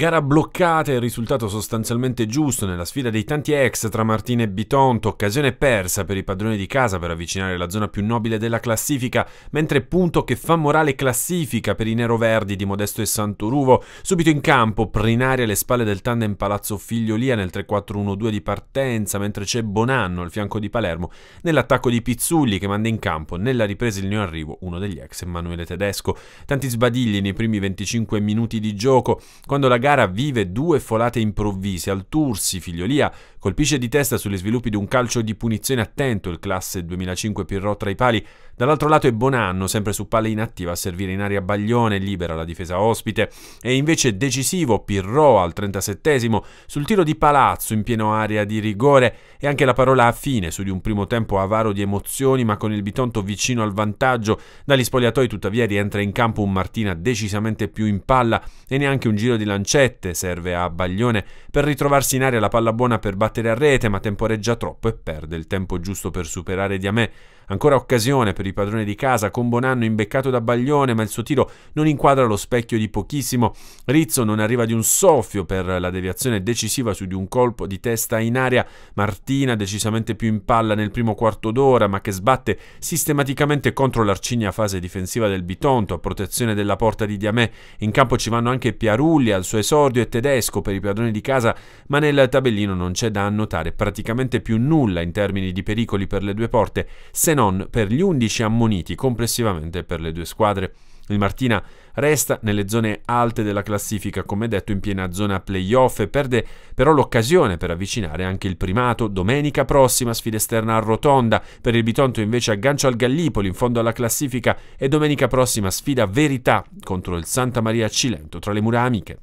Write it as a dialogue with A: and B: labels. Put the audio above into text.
A: Gara bloccata e risultato sostanzialmente giusto nella sfida dei tanti ex tra Martina e Bitonto, occasione persa per i padroni di casa per avvicinare la zona più nobile della classifica, mentre punto che fa morale classifica per i neroverdi di Modesto e Santoruvo, subito in campo Prinari alle spalle del tandem Palazzo Figliolia nel 3-4-1-2 di partenza, mentre c'è Bonanno al fianco di Palermo nell'attacco di Pizzulli che manda in campo nella ripresa il mio arrivo uno degli ex Emanuele Tedesco. Tanti sbadigli nei primi 25 minuti di gioco, quando la gara gara vive due folate improvvise al Tursi, Figliolia, Colpisce di testa sugli sviluppi di un calcio di punizione attento il classe 2005 Pirro tra i pali. Dall'altro lato è Bonanno, sempre su palla inattiva a servire in aria Baglione, libera la difesa ospite. E invece decisivo Pirro al 37 esimo sul tiro di Palazzo in pieno area di rigore e anche la parola a fine su di un primo tempo avaro di emozioni ma con il Bitonto vicino al vantaggio. Dagli spogliatoi tuttavia rientra in campo un Martina decisamente più in palla e neanche un giro di lancette serve a Baglione per ritrovarsi in aria la palla buona per battere battere a rete, ma temporeggia troppo e perde il tempo giusto per superare Diamè Ancora occasione per il padrone di casa con Bonanno imbeccato da Baglione, ma il suo tiro non inquadra lo specchio di pochissimo. Rizzo non arriva di un soffio per la deviazione decisiva su di un colpo di testa in aria. Martina decisamente più in palla nel primo quarto d'ora, ma che sbatte sistematicamente contro l'arcigna fase difensiva del Bitonto a protezione della porta di Diamè. In campo ci vanno anche Piarulli al suo esordio e Tedesco per i padroni di casa, ma nel tabellino non c'è da annotare praticamente più nulla in termini di pericoli per le due porte, se non per gli 11 ammoniti complessivamente per le due squadre. Il Martina resta nelle zone alte della classifica, come detto in piena zona playoff, e perde però l'occasione per avvicinare anche il primato. Domenica prossima sfida esterna a Rotonda, per il Bitonto invece aggancio al Gallipoli in fondo alla classifica e domenica prossima sfida Verità contro il Santa Maria Cilento tra le mura amiche.